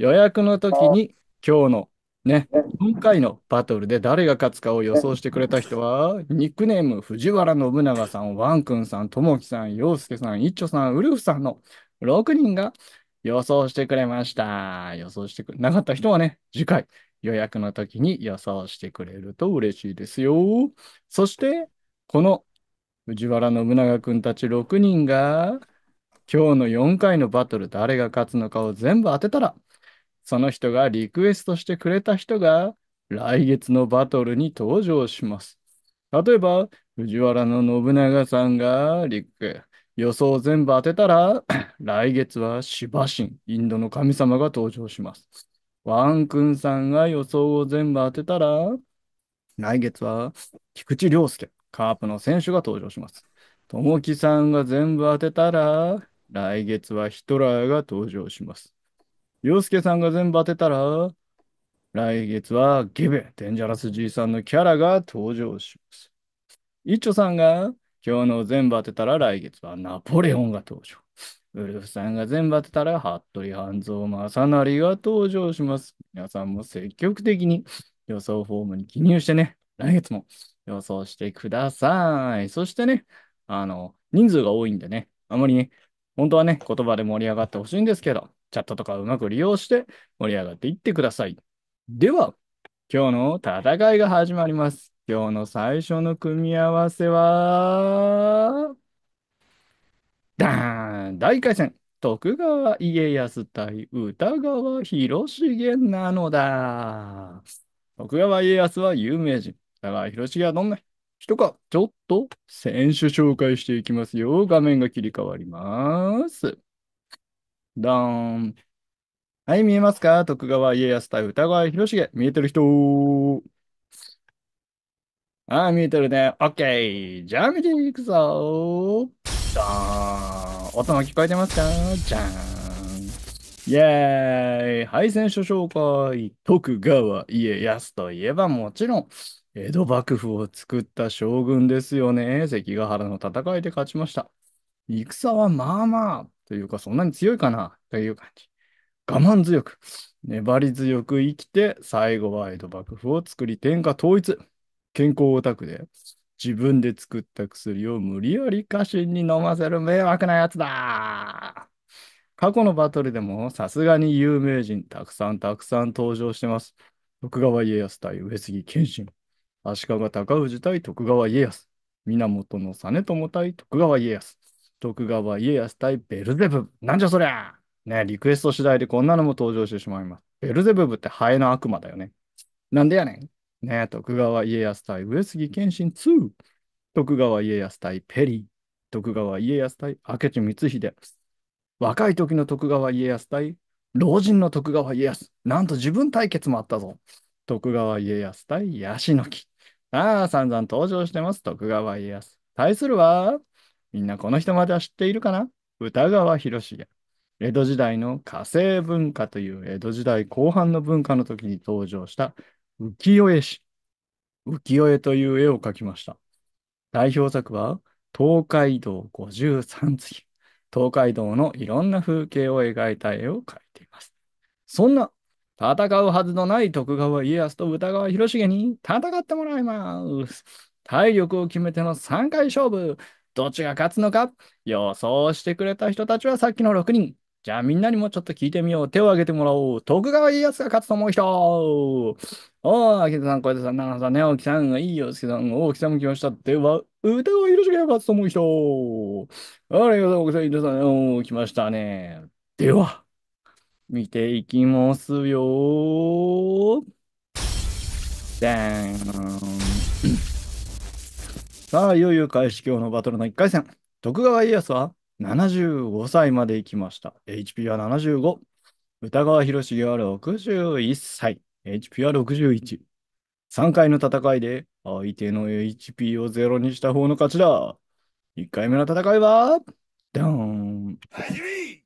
予約の時に今日のね、今回のバトルで誰が勝つかを予想してくれた人は、ニックネーム、藤原信長さん、ワンくんさん、ともきさん、洋介さん、一丁さん、ウルフさんの6人が予想してくれました。予想してくれなかった人はね、次回予約の時に予想してくれると嬉しいですよ。そして、この藤原信長君たち6人が、今日の4回のバトル誰が勝つのかを全部当てたら、その人がリクエストしてくれた人が来月のバトルに登場します。例えば、藤原の信長さんがリク予想全部当てたら、来月はシバ神、インドの神様が登場します。ワンくんさんが予想を全部当てたら、来月は菊池涼介、カープの選手が登場します。ともきさんが全部当てたら、来月はヒトラーが登場します。洋介さんが全部当てたら、来月はゲベ、デンジャラス爺さんのキャラが登場します。イチョさんが今日の全部当てたら来月はナポレオンが登場。ウルフさんが全部当てたら、服部半蔵正成が登場します。皆さんも積極的に予想フォームに記入してね、来月も予想してください。そしてね、あの、人数が多いんでね、あまりね、本当はね、言葉で盛り上がってほしいんですけど、チャットとかうまく利用して盛り上がっていってください。では、今日の戦いが始まります。今日の最初の組み合わせは、ダーン大回戦徳川家康対歌川広重なのだ。徳川家康は有名人。だが、広重はどんな人か、ちょっと選手紹介していきますよ。画面が切り替わります。ダーン。はい、見えますか徳川家康対歌川広重。見えてる人ああ、見えてるね。オッケー。じゃあ見ていくぞダーン。音も聞こえてますかじゃーん。イェーイ。敗戦書紹介。徳川家康といえばもちろん、江戸幕府を作った将軍ですよね。関ヶ原の戦いで勝ちました。戦はまあまあ、というか、そんなに強いかなという感じ。我慢強く、粘り強く生きて、最後は江戸幕府を作り、天下統一。健康オタクで、自分で作った薬を無理やり家臣に飲ませる迷惑なやつだ過去のバトルでもさすがに有名人たくさんたくさん登場してます。徳川家康対上杉謙信、足利尊氏対徳川家康、源実朝対徳川家康、徳川家康対ベルゼブブ。なんじゃそりゃね、リクエスト次第でこんなのも登場してしまいます。ベルゼブブってハエの悪魔だよね。なんでやねん。ね、徳川家康対上杉謙信2。徳川家康対ペリー。徳川家康対明智光秀。若い時の徳川家康対老人の徳川家康。なんと自分対決もあったぞ。徳川家康対ヤシの木。ああ、散々登場してます、徳川家康。対するは、みんなこの人までは知っているかな歌川広重。江戸時代の火星文化という江戸時代後半の文化の時に登場した浮世絵師。浮世絵という絵を描きました。代表作は東海道五十三次。東海道のいろんな風景を描いた絵を描いています。そんな戦うはずのない徳川家康と歌川広重に戦ってもらいます。体力を決めての3回勝負。どっちが勝つのか予想してくれた人たちはさっきの6人。じゃあみんなにもちょっと聞いてみよう。手を挙げてもらおう。徳川家康が勝つと思う人おー、秋田さん、小枝さん、長野さん、ね、青木さんがいいよ、好きさん、大木さんも来ました。では、歌を許しが勝つと思う人ありがとうございます。さん、おー、来ましたね。では、見ていきますよ。ダーン。さあ、いよいよ開始今日のバトルの1回戦。徳川家康は75歳まで行きました。HP は75。歌川広重は61歳。HP は61。3回の戦いで相手の HP をゼロにした方の勝ちだ。1回目の戦いは、ドーン。はじめ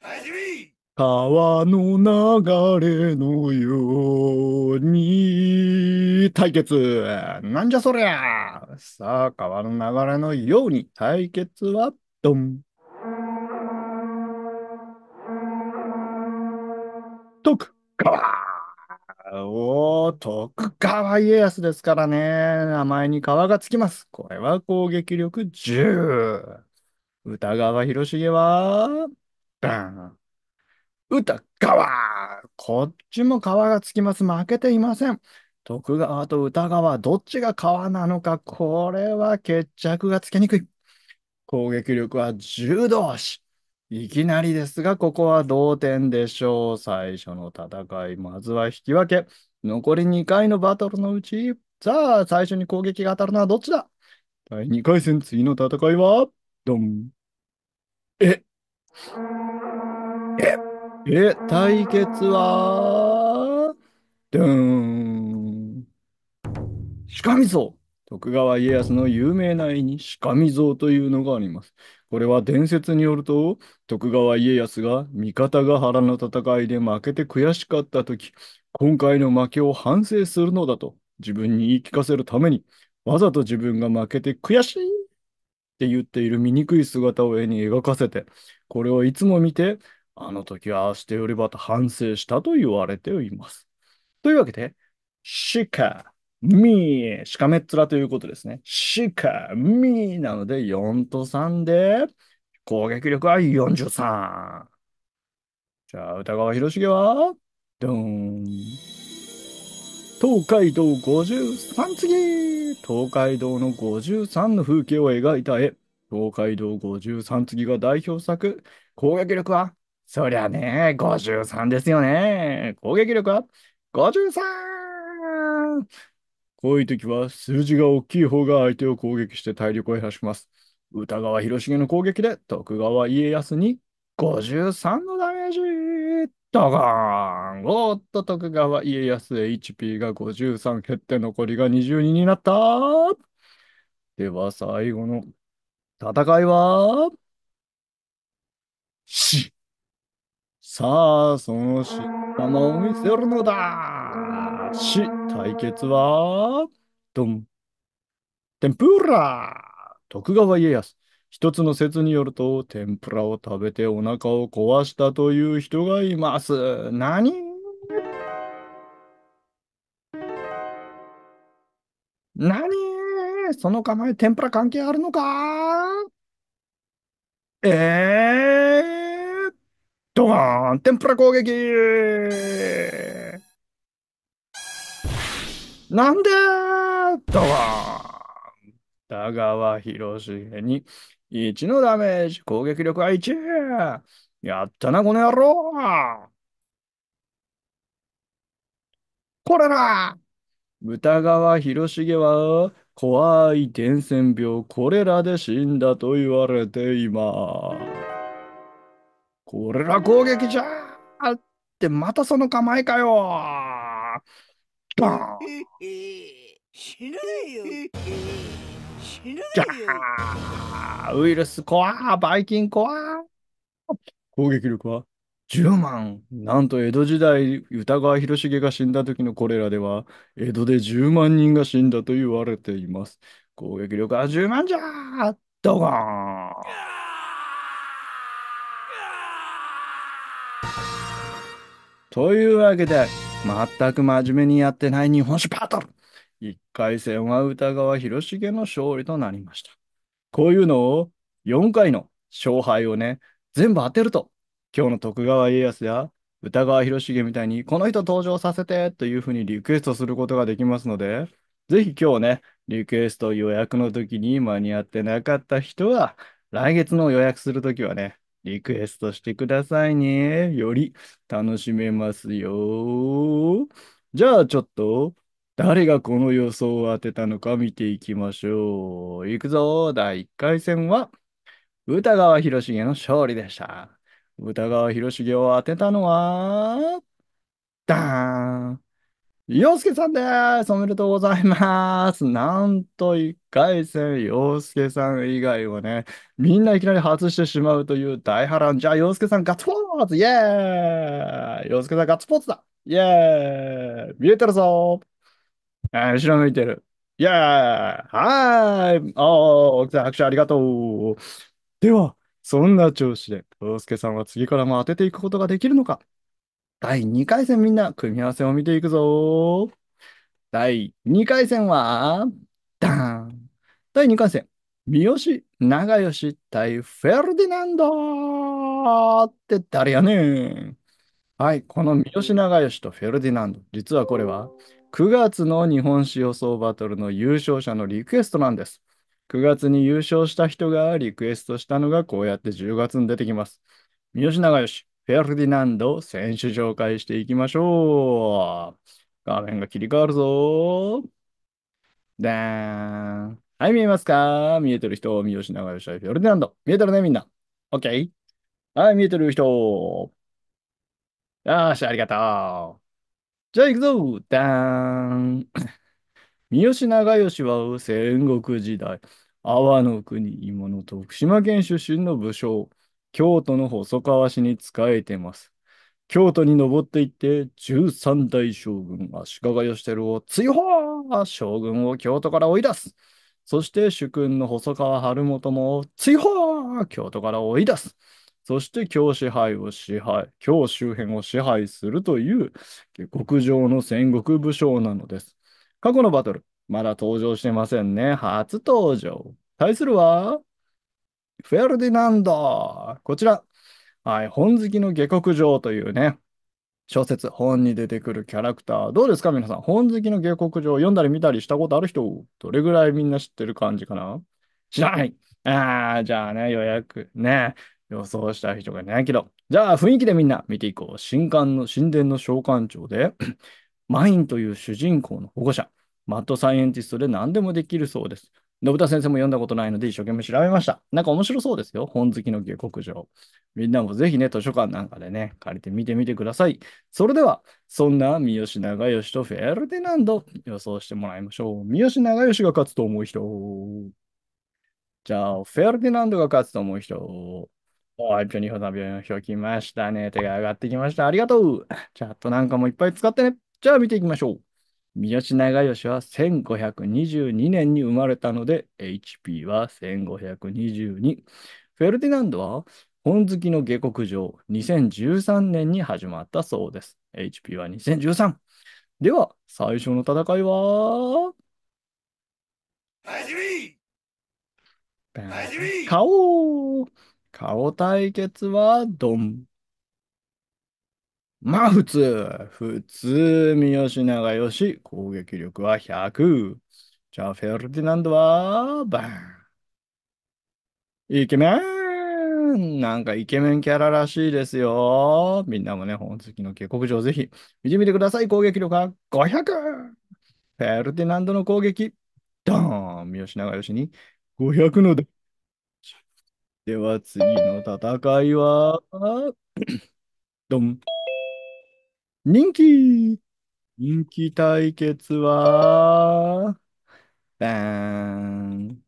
はじめ川の流れのように対決なんじゃそりゃさあ、川の流れのように対決はドン徳川おー、徳川家康ですからね。名前に川がつきます。これは攻撃力10。歌川広重は、バン。歌川こっちも川がつきます。負けていません。徳川と歌川、どっちが川なのか、これは決着がつけにくい。攻撃力は柔道士。いきなりですが、ここは同点でしょう。最初の戦い、まずは引き分け。残り2回のバトルのうち、さあ、最初に攻撃が当たるのはどっちだ第2回戦、次の戦いは、ドン。えええ、対決は、ゥーん。かみぞ徳川家康の有名な絵にしかみ像というのがあります。これは伝説によると、徳川家康が味方が原の戦いで負けて悔しかった時、今回の負けを反省するのだと自分に言い聞かせるために、わざと自分が負けて悔しいって言っている醜い姿を絵に描かせて、これをいつも見て、あの時はああしてよりばと反省したと言われています。というわけで、しか、みー、しかめっ面ということですね。しか、みーなので4と3で、攻撃力は43。じゃあ、歌川広重は、ーン。東海道53次東海道の53の風景を描いた絵。東海道53次が代表作。攻撃力はそりゃね、53ですよね。攻撃力は 53! こういう時は数字が大きい方が相手を攻撃して体力を減らします。歌川広重の攻撃で徳川家康に53のダメージドガーンおっと徳川家康 HP が53減って残りが22になったでは最後の戦いは死さあ、そのし、名を見せるのだし、対決は、ドン。天ぷら徳川家康。一つの説によると、天ぷらを食べてお腹を壊したという人がいます。何何その構え、天ぷら関係あるのかええーガン天ぷら攻撃なんでドガン田川広重に1のダメージ、攻撃力は1。やったな、この野郎これだ豚川広重は怖い伝染病コレラで死んだと言われています。これら攻撃じゃーってまたその構えかよドーン死ぬよ死ぬよじゃウイルス怖ーバイキン怖ー攻撃力は10万なんと江戸時代歌川広重が死んだ時のこれらでは江戸で10万人が死んだと言われています攻撃力は10万じゃードゴーンというわけで、全く真面目にやってない日本酒バトル !1 回戦は歌川広重の勝利となりました。こういうのを4回の勝敗をね、全部当てると、今日の徳川家康や歌川広重みたいに、この人登場させてというふうにリクエストすることができますので、ぜひ今日ね、リクエスト予約の時に間に合ってなかった人は、来月の予約するときはね、リクエストしてくださいね。より楽しめますよ。じゃあちょっと、誰がこの予想を当てたのか見ていきましょう。いくぞ、第1回戦は、歌川広重の勝利でした。歌川広重を当てたのは、ダーン洋介さんです。おめでとうございます。なんと1回戦、洋介さん以外はね、みんないきなり外してしまうという大波乱。じゃあ、洋介さんガッツポーズイェーイ洋介さんガッツポーズだイェーイ見えてるぞあ後ろ向いてる。イェーイはーいおお、奥さん拍手ありがとうでは、そんな調子で、洋介さんは次からも当てていくことができるのか第2回戦みんな組み合わせを見ていくぞ。第2回戦は、ダン第2回戦、三好、長吉対フェルディナンドって誰やねん。はい、この三好長吉とフェルディナンド、実はこれは9月の日本史予想バトルの優勝者のリクエストなんです。9月に優勝した人がリクエストしたのがこうやって10月に出てきます。三好長吉、フェルディナンド選手紹介していきましょう。画面が切り替わるぞ。ダーン。はい、見えますか見えてる人、三好長吉、フェルディナンド。見えてるね、みんな。OK。はい、見えてる人。よし、ありがとう。じゃあ行くぞダーン。三好長吉は戦国時代、阿波の国、今の徳島県出身の武将。京都の細川氏に仕えてます。京都に登っていって、十三代将軍足利義輝を追放将軍を京都から追い出す。そして主君の細川晴元も追放京都から追い出す。そして京支配を支配、京周辺を支配するという極上の戦国武将なのです。過去のバトル、まだ登場してませんね。初登場。対するは、フェルディナンドこちら。はい、本好きの下克上というね、小説、本に出てくるキャラクター。どうですか皆さん。本好きの下克上読んだり見たりしたことある人、どれぐらいみんな知ってる感じかな知らないああ、じゃあね、予約ね。予想した人がいないけど。じゃあ、雰囲気でみんな見ていこう。新刊の、神殿の召喚長で、マインという主人公の保護者。マッドサイエンティストで何でもできるそうです。信田先生も読んだことないので一生懸命調べました。なんか面白そうですよ。本好きの下克上。みんなもぜひね、図書館なんかでね、借りて見てみてください。それでは、そんな三好長慶とフェルディナンド、予想してもらいましょう。三好長慶が勝つと思う人。じゃあ、フェルディナンドが勝つと思う人。おい、ジョニーホダビョン来ましたね。手が上がってきました。ありがとう。チャットなんかもいっぱい使ってね。じゃあ見ていきましょう。三好長慶は1522年に生まれたので、HP は1522。フェルディナンドは本好きの下克上、2013年に始まったそうです。HP は2013。では、最初の戦いは顔顔対決はドン。まあ普通、普通、三好長吉、攻撃力は100。じゃあフェルディナンドは、バン。イケメンなんかイケメンキャラらしいですよ。みんなもね、本月の下克上ぜひ見てみてください。攻撃力は500。フェルディナンドの攻撃、ドーン三好長吉に500ので。では次の戦いは、ドン。人気人気対決は、バーン。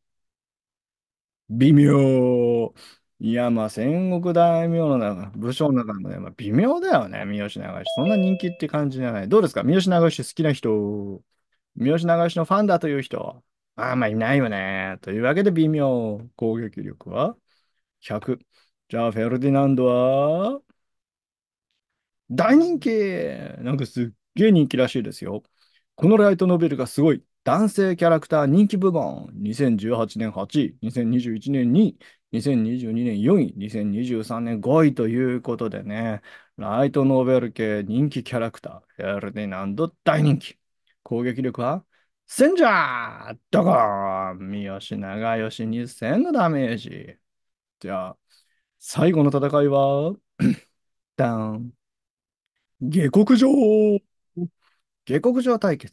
微妙。いや、まあ、戦国大名の中、武将の中のね、まあ、微妙だよね、三好長慶。そんな人気って感じじゃない。どうですか三好長慶好きな人。三好長慶のファンだという人。あんまあ、いないよね。というわけで微妙。攻撃力は100。じゃあ、フェルディナンドは大人気なんかすっげえ人気らしいですよ。このライトノベルがすごい男性キャラクター人気部門2018年8位、2021年2位、2022年4位、2023年5位ということでね、ライトノベル系人気キャラクター、フェルディナンド大人気。攻撃力はセンジャードコーン三好長吉に千のダメージ。じゃあ、最後の戦いは、ダン、下克上下克上対決。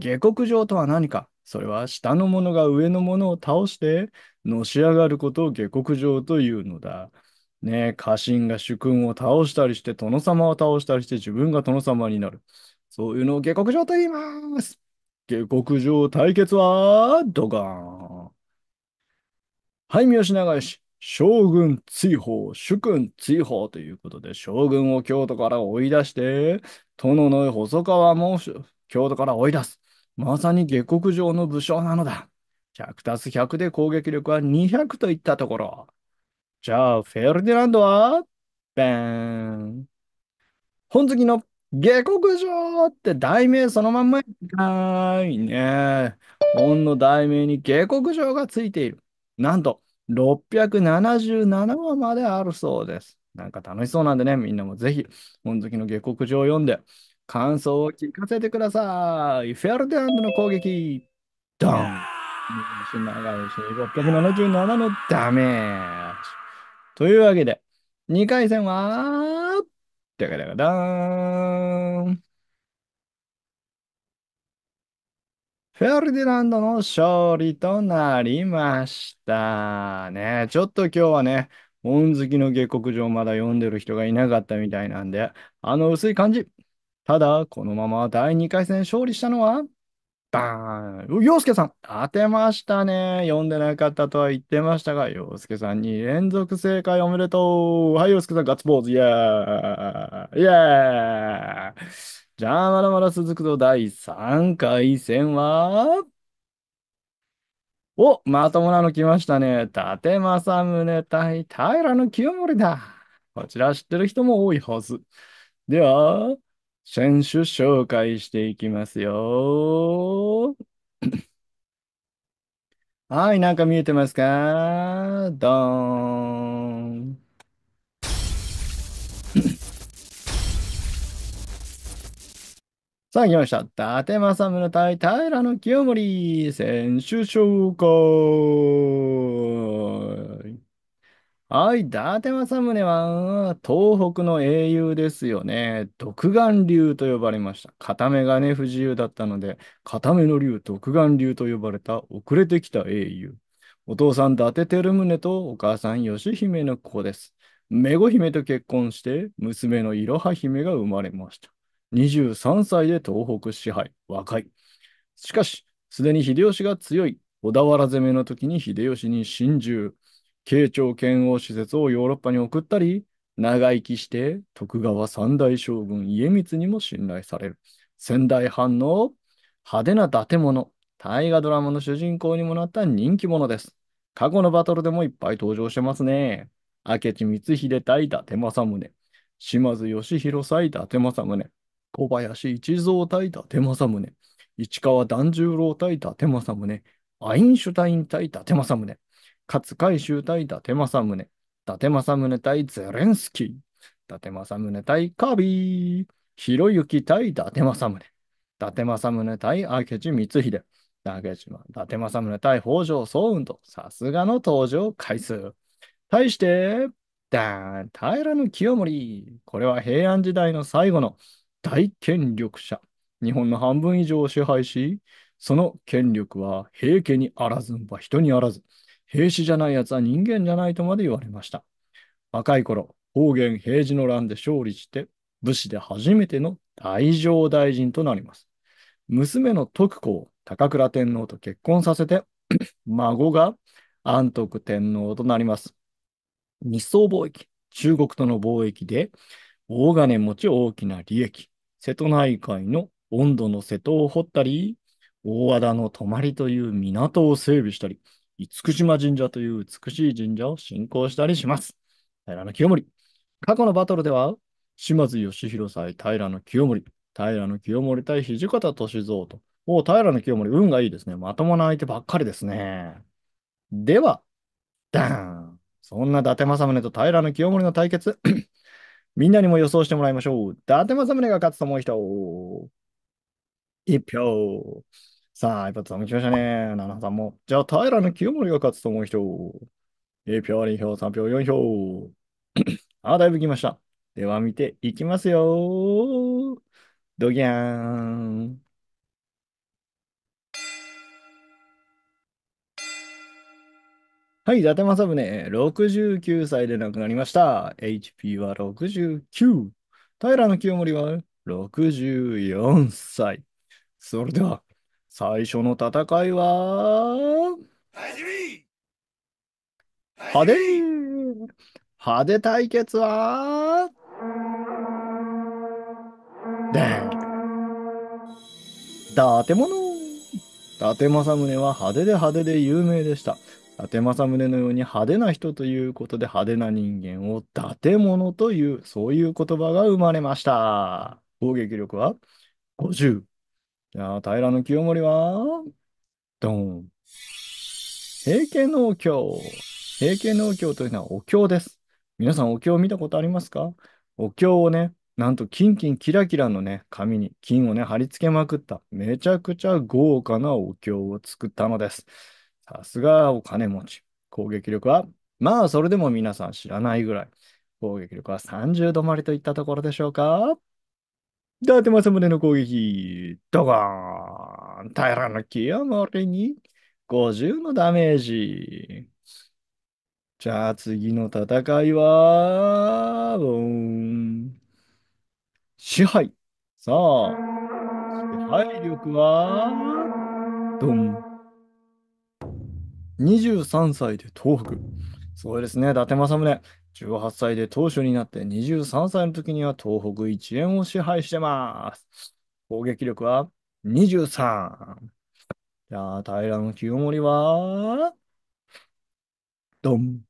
下克上とは何かそれは下の者が上の者を倒してのし上がることを下克上というのだ。ねえ、家臣が主君を倒したりして、殿様を倒したりして自分が殿様になる。そういうのを下克上と言います。下克上対決は、ドガーン。はい、三好長吉。将軍追放、主君追放ということで、将軍を京都から追い出して、殿の細川も京都から追い出す。まさに下克上の武将なのだ。100たす100で攻撃力は200といったところ。じゃあ、フェルディランドは、ベーン。本好きの下克上って題名そのまんまかいね。本の題名に下克上がついている。なんと、677話まであるそうです。なんか楽しそうなんでね、みんなもぜひ、本好きの下克上を読んで、感想を聞かせてください。フェアルデアンドの攻撃、ドン長いし、677のダメージ。というわけで、2回戦は、ダカダカダーンフェアルディランドの勝利となりましたね。ちょっと今日はね、門月の下克上まだ読んでる人がいなかったみたいなんで、あの薄い感じ。ただ、このまま第2回戦勝利したのは、バーン洋介さん、当てましたね。読んでなかったとは言ってましたが、洋介さんに連続正解おめでとう。はい、洋介さん、ガッツポーズ。イェーイイェーイじゃあ、まだまだ続くぞ、第3回戦は、お、まともなの来ましたね。伊達政宗対平清盛だ。こちら知ってる人も多いはず。では、選手紹介していきますよ。はい、なんか見えてますかどーん。さあ、来ました。伊達政宗対平清盛選手紹介。はい、伊達政宗は、東北の英雄ですよね。独眼竜と呼ばれました。片目がね、不自由だったので、片目の竜、独眼竜と呼ばれた遅れてきた英雄。お父さん伊達照宗とお母さん義姫の子です。女ご姫と結婚して、娘のいろは姫が生まれました。23歳で東北支配、若い。しかし、すでに秀吉が強い小田原攻めの時に秀吉に侵入、慶長剣王施設をヨーロッパに送ったり、長生きして徳川三大将軍家光にも信頼される。仙台藩の派手な建物、大河ドラマの主人公にもなった人気者です。過去のバトルでもいっぱい登場してますね。明智光秀対伊達政宗、島津義弘対伊達政宗、小林一蔵対伊達政宗、市川團十郎対伊達政宗、アインシュタイン対伊達政宗、勝海舟対伊達政宗、伊達政宗対ゼレンスキー、伊達政宗対カービー、ひろ対伊達政宗、伊達政宗対明智光秀、明島伊達政宗対北条早雲と、さすがの登場回数。対して、ダーン、平清盛。これは平安時代の最後の大権力者、日本の半分以上を支配し、その権力は平家にあらずんば人にあらず、兵士じゃない奴は人間じゃないとまで言われました。若い頃、方言平治の乱で勝利して、武士で初めての大乗大臣となります。娘の徳子を高倉天皇と結婚させて、孫が安徳天皇となります。日宋貿易、中国との貿易で、大金持ち大きな利益、瀬戸内海の温度の瀬戸を掘ったり、大和田の泊まりという港を整備したり、厳島神社という美しい神社を信仰したりします。平清盛。過去のバトルでは、島津義弘祭、平清盛、平清盛対土方歳三と、お平清盛、運がいいですね。まともな相手ばっかりですね。では、ダーンそんな伊達政宗と平清盛の対決みんなにも予想してもらいましょう。伊達政宗が勝つと思う人。一票。さあ、一発さんも来ましたね。奈々さんも。じゃあ、平清盛が勝つと思う人。一票、二票、三票、四票。あ、だいぶ来ました。では見ていきますよ。ドギャーン。はい、伊達政宗、69歳で亡くなりました。HP は69。平清盛は64歳。それでは、最初の戦いは、派手派手対決は、で伊達者伊達政宗は派手で派手で有名でした。伊達政宗のように派手な人ということで派手な人間を伊達者という、そういう言葉が生まれました。攻撃力は50。じゃあ、平清盛は、ドン。平家農協。平家農協というのはお経です。皆さんお経を見たことありますかお経をね、なんとキンキンキラキラのね、紙に金をね、貼り付けまくった、めちゃくちゃ豪華なお経を作ったのです。さすがお金持ち。攻撃力は、まあそれでも皆さん知らないぐらい。攻撃力は30止まりといったところでしょうかっまさむねの攻撃、ドガーン平らな清盛に50のダメージ。じゃあ次の戦いは、ー支配。さあ、支配力は、ドン。23歳で東北。そうですね、伊達政宗。18歳で当主になって23歳の時には東北一円を支配してます。攻撃力は23。じゃあ、平の清盛は、ドン。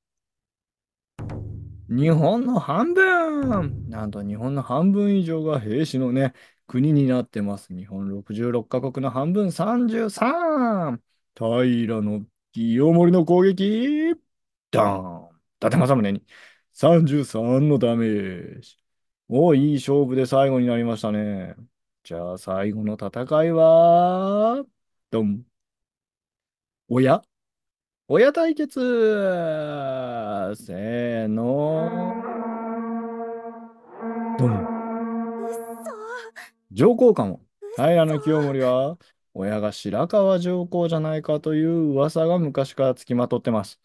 日本の半分なんと日本の半分以上が兵士のね、国になってます。日本66カ国の半分33平の清盛の攻撃ダーン伊達政宗に33のダメージ。おいい勝負で最後になりましたね。じゃあ最後の戦いは、ドン。親親対決せーの。ドン。上皇冠を。平清盛は、親が白河上皇じゃないかという噂が昔からつきまとってます。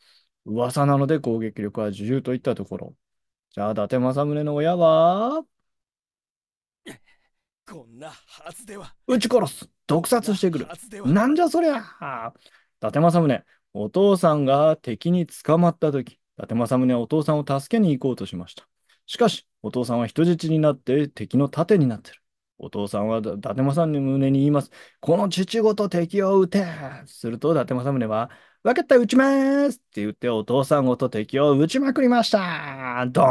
噂なので攻撃力は自由といったところ。じゃあ、伊達政宗の親はこんなはずでは。撃ち殺す毒殺してくるなんじゃそりゃ伊達政宗、お父さんが敵に捕まった時、伊達政宗はお父さんを助けに行こうとしました。しかし、お父さんは人質になって敵の盾になってる。お父さんは伊達政宗に言います。この父ごと敵を撃てすると伊達政宗は、分かった、撃ちますって言ってお父さんごと敵を撃ちまくりましたドー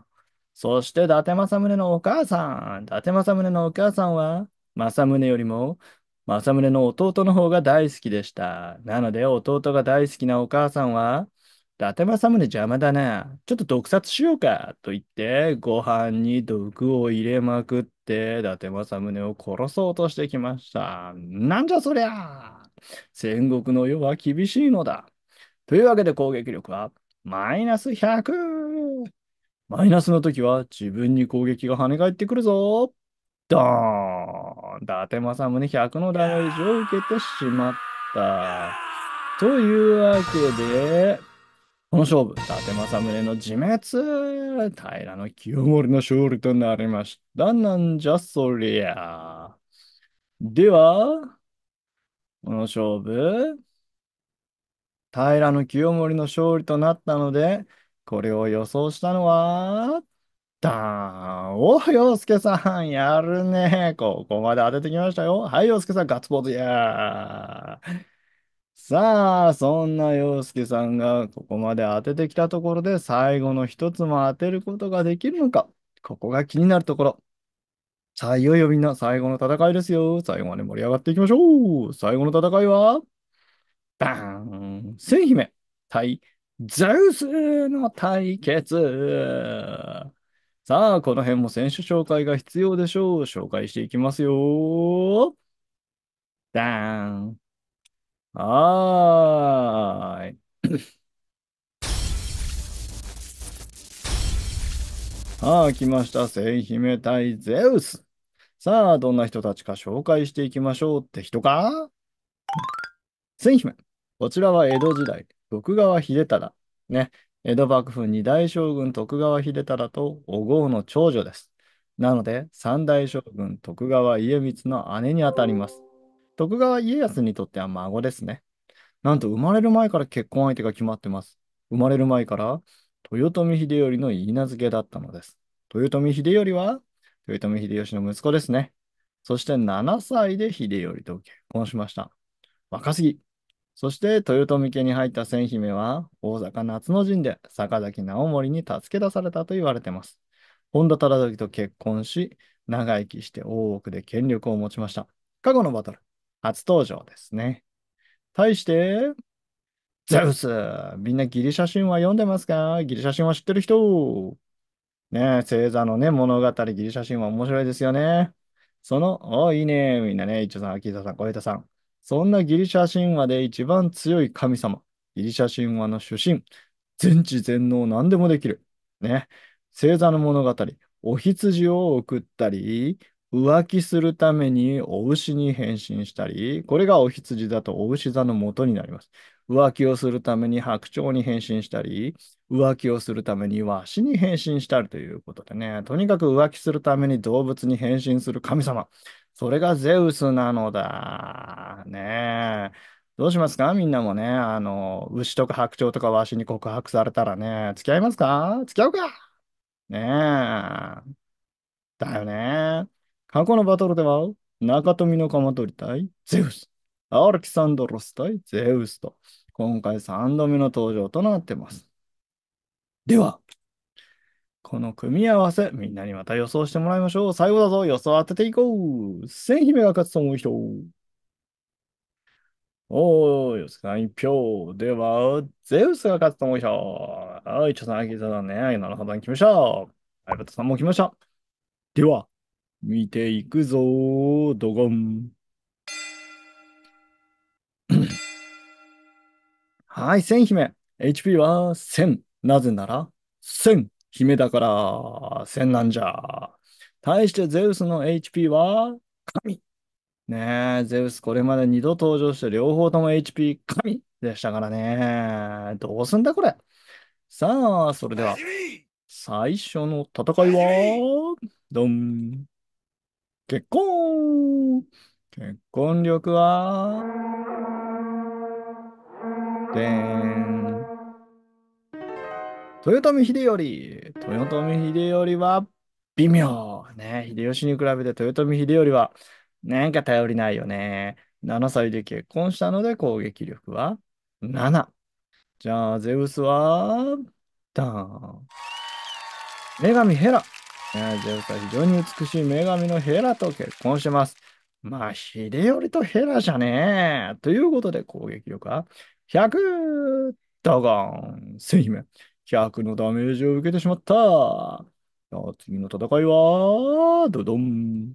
ンそして伊達政宗のお母さん。伊達政宗のお母さんは、政宗よりも、政宗の弟の方が大好きでした。なので、弟が大好きなお母さんは、伊達政宗邪魔だな。ちょっと毒殺しようか。と言って、ご飯に毒を入れまくって、伊達政宗を殺そうとしてきました。なんじゃそりゃ戦国の世は厳しいのだ。というわけで攻撃力は、マイナス 100! マイナスの時は自分に攻撃が跳ね返ってくるぞドーン伊達政宗100のダメージを受けてしまった。というわけで、この勝負、伊達政宗の自滅、平清盛の勝利となりました。なんじゃそりゃ。では、この勝負、平清盛の勝利となったので、これを予想したのは、ダーンお洋介さん、やるね。ここまで当ててきましたよ。はい、洋介さん、ガッツポーズやー。さあ、そんな洋介さんがここまで当ててきたところで最後の一つも当てることができるのか。ここが気になるところ。さあ、いよいよみんな最後の戦いですよ。最後まで盛り上がっていきましょう。最後の戦いは、バーン千姫対ゼウスの対決さあ、この辺も選手紹介が必要でしょう。紹介していきますよ。ダーンはい。ああ、来ました。千姫対ゼウス。さあ、どんな人たちか紹介していきましょうって人か千姫。こちらは江戸時代、徳川秀忠。ね。江戸幕府二大将軍徳川秀忠とおうの長女です。なので、三大将軍徳川家光の姉にあたります。徳川家康にとっては孫ですね。なんと生まれる前から結婚相手が決まってます。生まれる前から豊臣秀頼の言い名付けだったのです。豊臣秀頼は豊臣秀吉の息子ですね。そして7歳で秀頼と結婚しました。若すぎ。そして豊臣家に入った千姫は大阪夏の陣で坂崎直盛に助け出されたと言われてます。本田忠時と結婚し、長生きして大奥で権力を持ちました。過去のバトル。初登場ですね。対して、ゼウスみんなギリシャ神話読んでますかギリシャ神話知ってる人ね星座のね、物語、ギリシャ神話面白いですよね。その、おいいね、みんなね、一応さん、秋田さん、小枝さん。そんなギリシャ神話で一番強い神様、ギリシャ神話の主神、全知全能何でもできる。ね。星座の物語、お羊を送ったり、浮気するためにお牛に変身したり、これがお羊だとお牛座の元になります。浮気をするために白鳥に変身したり、浮気をするためにワシに変身したりということでね、とにかく浮気するために動物に変身する神様、それがゼウスなのだ。ねえ。どうしますかみんなもね、あの、牛とか白鳥とかワシに告白されたらね、付き合いますか付き合うかねえ。だよね。箱のバトルでは、中富の鎌取り対ゼウス、アルキサンドロス対ゼウスと、今回3度目の登場となってます。では、この組み合わせ、みんなにまた予想してもらいましょう。最後だぞ、予想当てていこう。千姫が勝つと思う人。おー、よすさん1票。では、ゼウスが勝つと思う人。はい、ちょっとあきさだね。なるほど、来ましょた。相方さんも来ました。では、見ていくぞ、ドゴン。はい、千姫。HP は1000。なぜなら、1000。姫だから、1000なんじゃ。対してゼウスの HP は、神。ねえ、ゼウスこれまで2度登場して両方とも HP 神でしたからね。どうすんだこれ。さあ、それでは、最初の戦いは、ドン。結婚結婚力はでん豊臣秀頼豊臣秀頼は微妙ね秀吉に比べて豊臣秀頼はなんか頼りないよね7歳で結婚したので攻撃力は7じゃあゼウスはダン女神ヘラゼウスは非常に美しい女神のヘラと結婚します。まあ、秀頼とヘラじゃねえ。ということで、攻撃力は100ドガン千姫。100のダメージを受けてしまった。次の戦いは、ドドン。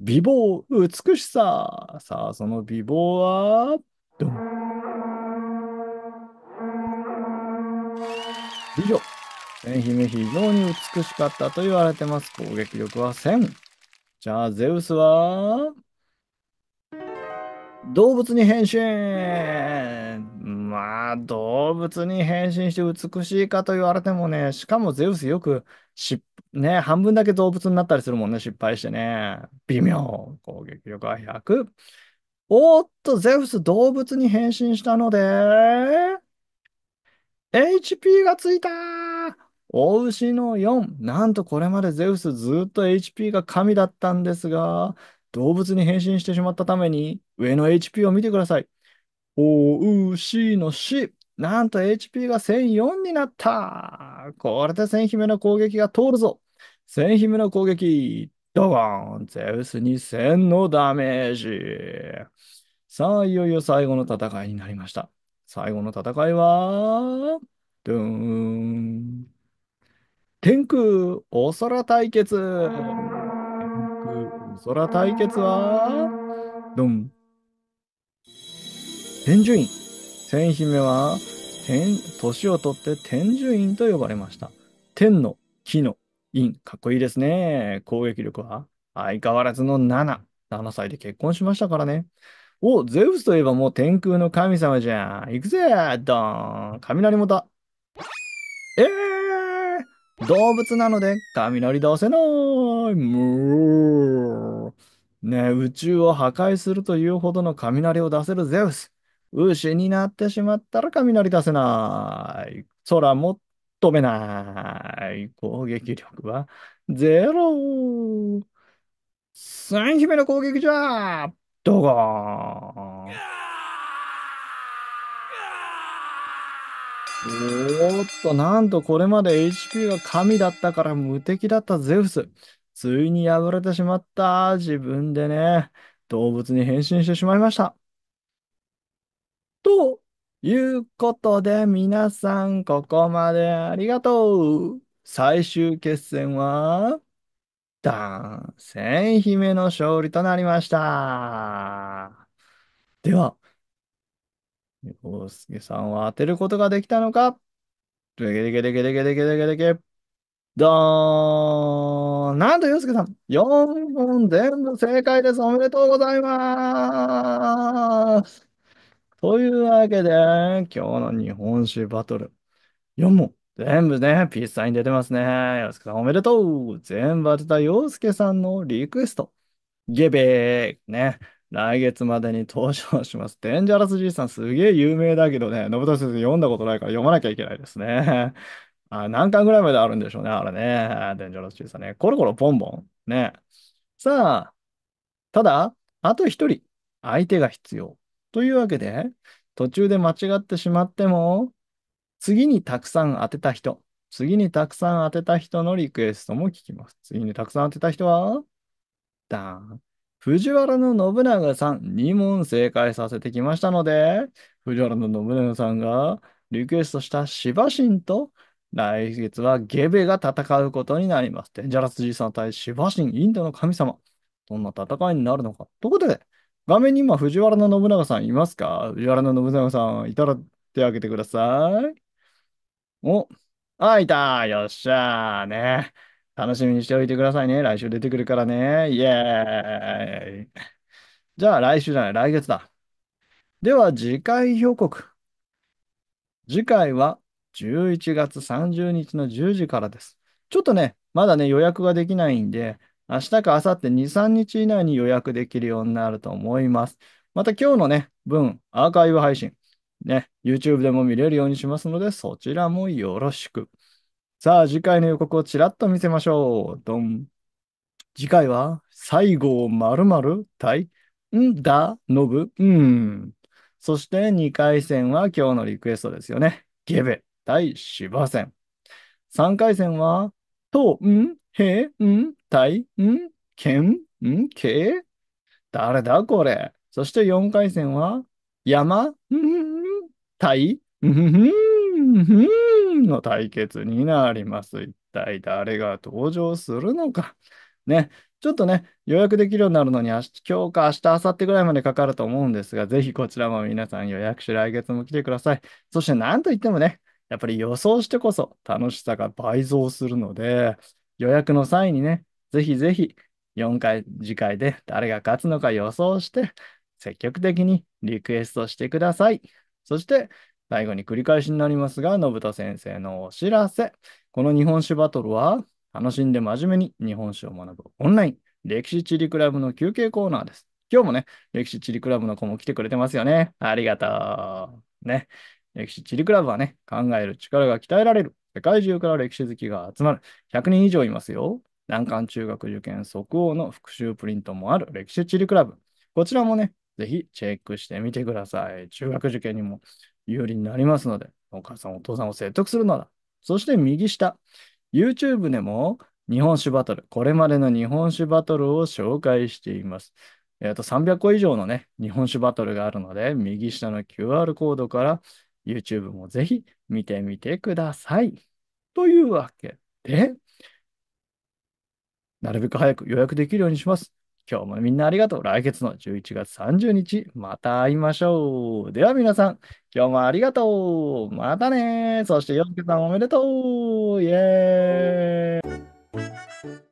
美貌、美しさ。さあ、その美貌は、ドン。愛媛非常に美しかったと言われてます。攻撃力は1000。じゃあ、ゼウスは動物に変身まあ、動物に変身して美しいかと言われてもね、しかもゼウスよくし、ね、半分だけ動物になったりするもんね、失敗してね。微妙。攻撃力は100。おっと、ゼウス動物に変身したので、HP がついたお牛の4、なんとこれまでゼウスずっと HP が神だったんですが、動物に変身してしまったために、上の HP を見てください。お牛の4、なんと HP が1004になったこれで千姫の攻撃が通るぞ千姫の攻撃ドゴンゼウス2000のダメージさあ、いよいよ最後の戦いになりました。最後の戦いは、ドゥーン天空お空対決天空お空対決はドン天寿院千姫は天年をとって天寿院と呼ばれました天の木の院かっこいいですね攻撃力は相変わらずの77歳で結婚しましたからねおゼウスといえばもう天空の神様じゃん行くぜドン雷もたえー動物なので雷出せない。むね宇宙を破壊するというほどの雷を出せるゼウス。牛になってしまったら雷出せない。空も飛べない。攻撃力はゼロ。三姫の攻撃じゃドゴーンおーっと、なんとこれまで HP が神だったから無敵だったゼウス。ついに破れてしまった。自分でね、動物に変身してしまいました。ということで、皆さん、ここまでありがとう。最終決戦は、ダン、千姫の勝利となりました。では、洋介さんは当てることができたのかでけでけでけでけでけでけでけ。どーんなんと、洋介さん、4本全部正解です。おめでとうございます。というわけで、今日の日本酒バトル、4問。全部ね、ピースサイン出てますね。洋介さんおめでとう全部当てた洋介さんのリクエスト。ゲベーね。来月までに登場します。デンジャラス爺さんすげえ有名だけどね、信田先生読んだことないから読まなきゃいけないですね。あ、何巻ぐらいまであるんでしょうね、あれね。デンジャラス爺さんね。コロコロポンポン。ね。さあ、ただ、あと一人、相手が必要。というわけで、途中で間違ってしまっても、次にたくさん当てた人、次にたくさん当てた人のリクエストも聞きます。次にたくさん当てた人は、ダーン。藤原の信長さん2問正解させてきましたので、藤原の信長さんがリクエストした芝神と来月はゲベが戦うことになります。デンジャラス爺さん対芝神、インドの神様。どんな戦いになるのか。ということで、画面に今藤原の信長さんいますか藤原の信長さんいたら手を挙げてください。お、あ、いたよっしゃーね。楽しみにしておいてくださいね。来週出てくるからね。イエーイ。じゃあ来週じゃない、来月だ。では次回予告。次回は11月30日の10時からです。ちょっとね、まだね、予約ができないんで、明日か明後日2、3日以内に予約できるようになると思います。また今日のね、分、アーカイブ配信、ね、YouTube でも見れるようにしますので、そちらもよろしく。さあ、次回の予告をちらっと見せましょう。どん。次回は、西郷〇〇対、んだ、のぶ、うん。そして2回戦は今日のリクエストですよね。ゲベ対芝戦。3回戦は、と、ん、へ、ん、対、ん、けん、ん、け誰だこれ。そして4回戦は、山、ん、対、ん、ん、ん、ん、の対決になります一体誰が登場するのか。ね、ちょっとね、予約できるようになるのに、今日か明日、明後日ぐらいまでかかると思うんですが、ぜひこちらも皆さん予約して来月も来てください。そして何といってもね、やっぱり予想してこそ楽しさが倍増するので、予約の際にね、ぜひぜひ4回、次回で誰が勝つのか予想して、積極的にリクエストしてください。そして、最後に繰り返しになりますが、信田先生のお知らせ。この日本史バトルは、楽しんで真面目に日本史を学ぶオンライン歴史地理クラブの休憩コーナーです。今日もね、歴史地理クラブの子も来てくれてますよね。ありがとう。ね。歴史地理クラブはね、考える力が鍛えられる。世界中から歴史好きが集まる。100人以上いますよ。難関中学受験即応の復習プリントもある歴史地理クラブ。こちらもね、ぜひチェックしてみてください。中学受験にも有利になりますので、お母さん、お父さんを説得するのだ。そして右下、YouTube でも日本酒バトル、これまでの日本酒バトルを紹介しています。えっ、ー、と、300個以上のね、日本酒バトルがあるので、右下の QR コードから YouTube もぜひ見てみてください。というわけで、なるべく早く予約できるようにします。今日もみんなありがとう。来月の11月30日、また会いましょう。では皆さん、今日もありがとう。またね。そして、ヨスケさんおめでとう。イェーイ。